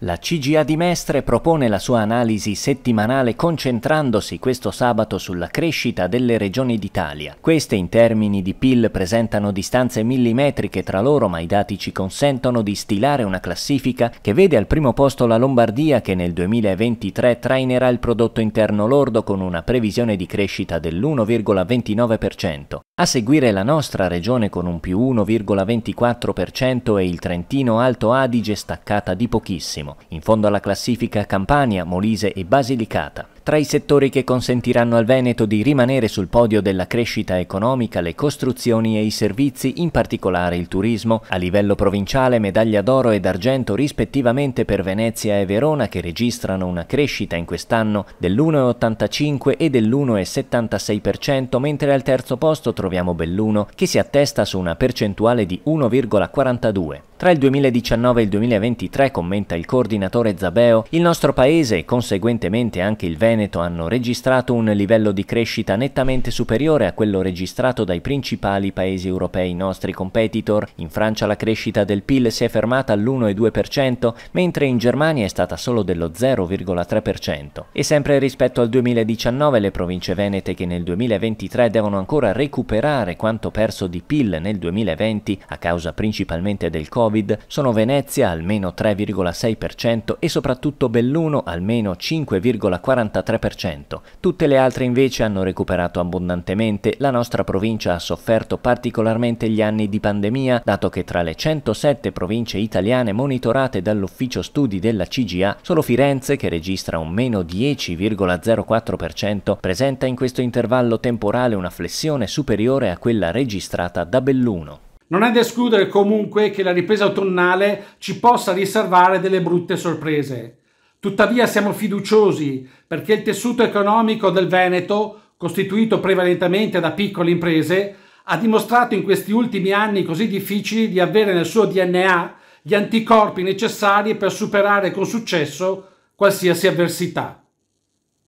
La CGA di Mestre propone la sua analisi settimanale concentrandosi questo sabato sulla crescita delle regioni d'Italia. Queste in termini di PIL presentano distanze millimetriche tra loro ma i dati ci consentono di stilare una classifica che vede al primo posto la Lombardia che nel 2023 trainerà il prodotto interno lordo con una previsione di crescita dell'1,29%. A seguire la nostra regione con un più 1,24% e il Trentino Alto Adige staccata di pochissimo. In fondo alla classifica Campania, Molise e Basilicata. Tra i settori che consentiranno al Veneto di rimanere sul podio della crescita economica le costruzioni e i servizi, in particolare il turismo. A livello provinciale medaglia d'oro ed argento rispettivamente per Venezia e Verona che registrano una crescita in quest'anno dell'1,85 e dell'1,76%, mentre al terzo posto troviamo Belluno che si attesta su una percentuale di 1,42. Tra il 2019 e il 2023, commenta il coordinatore Zabeo, il nostro paese e conseguentemente anche il Veneto hanno registrato un livello di crescita nettamente superiore a quello registrato dai principali paesi europei nostri competitor. In Francia la crescita del PIL si è fermata all'1,2%, mentre in Germania è stata solo dello 0,3%. E sempre rispetto al 2019, le province venete che nel 2023 devono ancora recuperare quanto perso di PIL nel 2020 a causa principalmente del Covid, Covid sono Venezia almeno 3,6% e soprattutto Belluno almeno 5,43%. Tutte le altre invece hanno recuperato abbondantemente, la nostra provincia ha sofferto particolarmente gli anni di pandemia, dato che tra le 107 province italiane monitorate dall'ufficio studi della CGA, solo Firenze, che registra un meno 10,04%, presenta in questo intervallo temporale una flessione superiore a quella registrata da Belluno. Non è da escludere comunque che la ripresa autunnale ci possa riservare delle brutte sorprese. Tuttavia siamo fiduciosi perché il tessuto economico del Veneto, costituito prevalentemente da piccole imprese, ha dimostrato in questi ultimi anni così difficili di avere nel suo DNA gli anticorpi necessari per superare con successo qualsiasi avversità.